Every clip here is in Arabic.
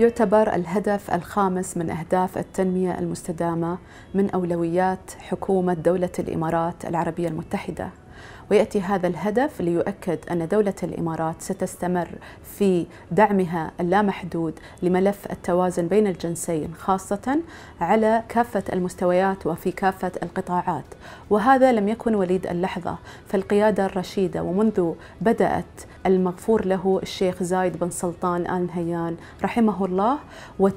يعتبر الهدف الخامس من أهداف التنمية المستدامة من أولويات حكومة دولة الإمارات العربية المتحدة وياتي هذا الهدف ليؤكد ان دوله الامارات ستستمر في دعمها اللامحدود لملف التوازن بين الجنسين خاصه على كافه المستويات وفي كافه القطاعات وهذا لم يكن وليد اللحظه فالقياده الرشيده ومنذ بدات المغفور له الشيخ زايد بن سلطان ال نهيان رحمه الله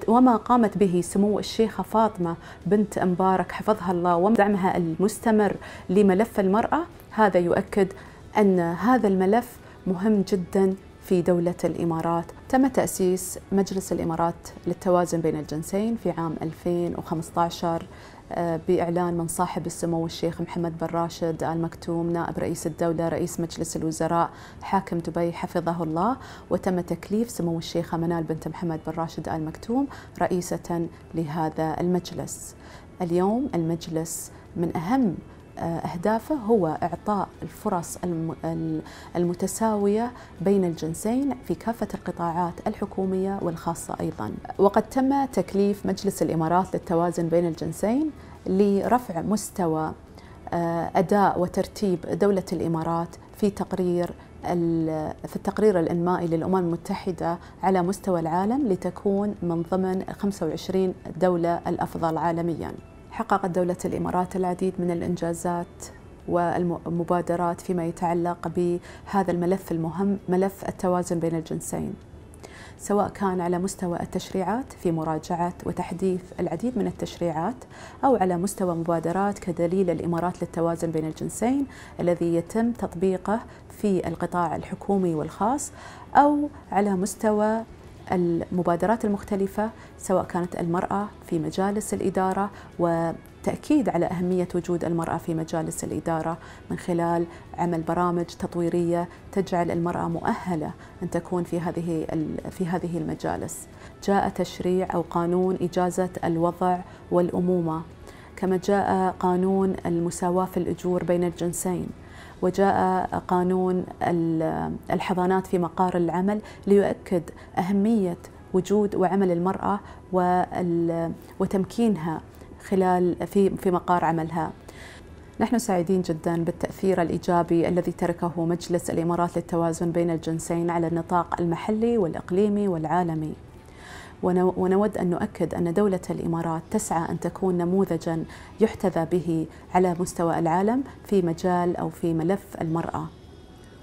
وما قامت به سمو الشيخه فاطمه بنت مبارك حفظها الله ودعمها المستمر لملف المراه هذا يؤكد أن هذا الملف مهم جدا في دولة الإمارات تم تأسيس مجلس الإمارات للتوازن بين الجنسين في عام 2015 آه، بإعلان من صاحب السمو الشيخ محمد بن راشد آل مكتوم نائب رئيس الدولة رئيس مجلس الوزراء حاكم دبي حفظه الله وتم تكليف سمو الشيخة منال بنت محمد بن راشد آل مكتوم رئيسة لهذا المجلس اليوم المجلس من أهم أهدافه هو إعطاء الفرص المتساوية بين الجنسين في كافة القطاعات الحكومية والخاصة أيضا وقد تم تكليف مجلس الإمارات للتوازن بين الجنسين لرفع مستوى آه، أداء وترتيب دولة الإمارات في تقرير في التقرير الإنمائي للأمم المتحدة على مستوى العالم لتكون من ضمن 25 دولة الأفضل عالمياً حققت دولة الإمارات العديد من الإنجازات والمبادرات فيما يتعلق بهذا الملف المهم ملف التوازن بين الجنسين سواء كان على مستوى التشريعات في مراجعة وتحديث العديد من التشريعات أو على مستوى مبادرات كدليل الإمارات للتوازن بين الجنسين الذي يتم تطبيقه في القطاع الحكومي والخاص أو على مستوى المبادرات المختلفة سواء كانت المرأة في مجالس الإدارة وتأكيد على أهمية وجود المرأة في مجالس الإدارة من خلال عمل برامج تطويرية تجعل المرأة مؤهلة أن تكون في هذه في هذه المجالس. جاء تشريع أو قانون إجازة الوضع والأمومة كما جاء قانون المساواة في الأجور بين الجنسين وجاء قانون الحضانات في مقار العمل ليؤكد أهمية وجود وعمل المرأة وتمكينها خلال في في مقار عملها. نحن سعيدين جدا بالتأثير الإيجابي الذي تركه مجلس الإمارات للتوازن بين الجنسين على النطاق المحلي والإقليمي والعالمي. ونود أن نؤكد أن دولة الإمارات تسعى أن تكون نموذجا يحتذى به على مستوى العالم في مجال أو في ملف المرأة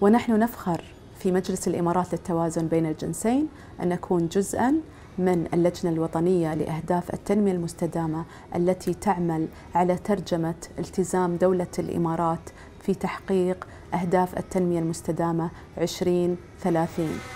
ونحن نفخر في مجلس الإمارات للتوازن بين الجنسين أن نكون جزءا من اللجنة الوطنية لأهداف التنمية المستدامة التي تعمل على ترجمة التزام دولة الإمارات في تحقيق أهداف التنمية المستدامة 2030